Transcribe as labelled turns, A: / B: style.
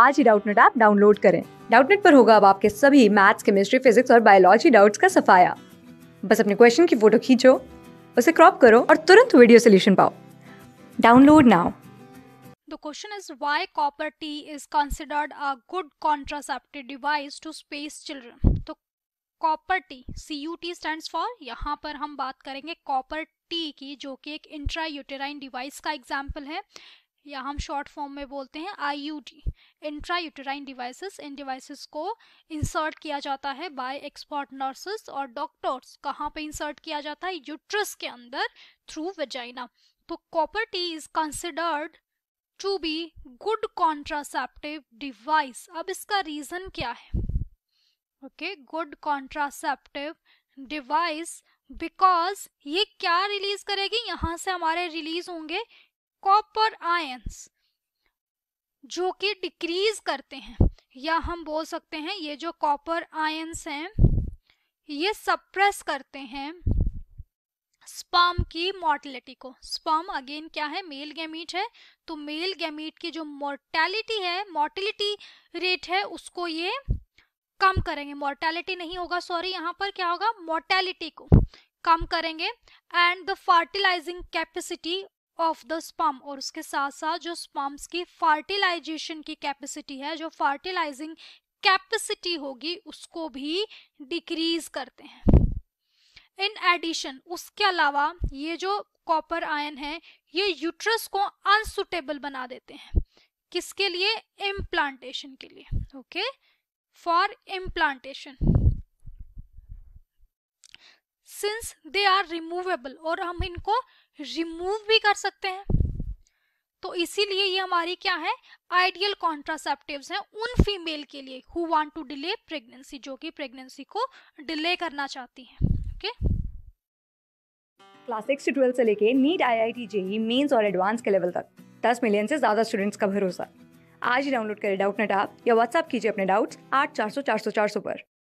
A: आज ही Doubtnut app download करें डाउटनेट पर होगा अब आपके सभी मैथ्स केमिस्ट्री फिजिक्स और बायोलॉजी डाउट्स का सफाया बस अपने क्वेश्चन की फोटो खींचो उसे क्रॉप करो और तुरंत वीडियो सोल्यूशन पाओ download now
B: the question is why copper T is considered a good contraceptive device to space children तो copper T C U T stand for यहाँ पर हम बात करेंगे कॉपर टी की जो कि एक इंट्रा यूटेराइन डिवाइस का एग्जाम्पल है या हम शॉर्ट फॉर्म में बोलते हैं I U D intra uterine devices इन डिवाइसेस को इंसर्ट किया जाता है बाय एक्सपर्ट नर्सेस और डॉक्टर्स कहाँ पे इंसर्ट किया जाता है यूट्रस के अंदर थ्रू वेजाइना तो copper T is considered to be good contraceptive device अब इसका रीजन क्या है okay good contraceptive device because ये क्या रिलीज करेगी यहाँ से हमारे रिलीज होंगे कॉपर आयंस जो कि डिक्रीज करते हैं या हम बोल सकते हैं ये जो कॉपर आयंस हैं ये सप्रेस करते हैं स्पर्म की मोर्टिलिटी को स्पर्म अगेन क्या है मेल गैमीट है तो मेल गैमीट की जो मोर्टैलिटी है मोर्टिलिटी रेट है उसको ये कम करेंगे मोर्टैलिटी नहीं होगा सॉरी यहाँ पर क्या होगा मोर्टैलिटी को कम करेंगे and the fertilizing capacity of the sperm और उसके साथ साथ जो स्पम्स की फर्टिलाइजेशन की कैपेसिटी है जो फर्टिलाइजिंग कैपेसिटी होगी उसको भी डिक्रीज करते हैं इन एडिशन उसके अलावा ये जो कॉपर आयन है ये यूट्रस को अनसुटेबल बना देते हैं किसके लिए इम्प्लांटेशन के लिए okay for implantation since they are removable और हम इनको रिमूव भी कर सकते हैं तो इसीलिए ये हमारी क्या है आइडियल कॉन्ट्रासेप्टिव्स हैं उन फीमेल के लिए who want to delay pregnancy जो कि प्रेगनेंसी को डिले करना चाहती हैं ओके
A: क्लास सिक्स से ट्वेल्थ से लेके NEET I I T JEE mains और एडवांस के लेवल तक दस मिलियन से ज़्यादा स्टूडेंट्स का भरोसा आज ही डाउनलोड करें डाउट नेट आप या व्हाट्सअप कीजिए अपने डाउट्स आठ चार सौ चार सौ चार सौ पर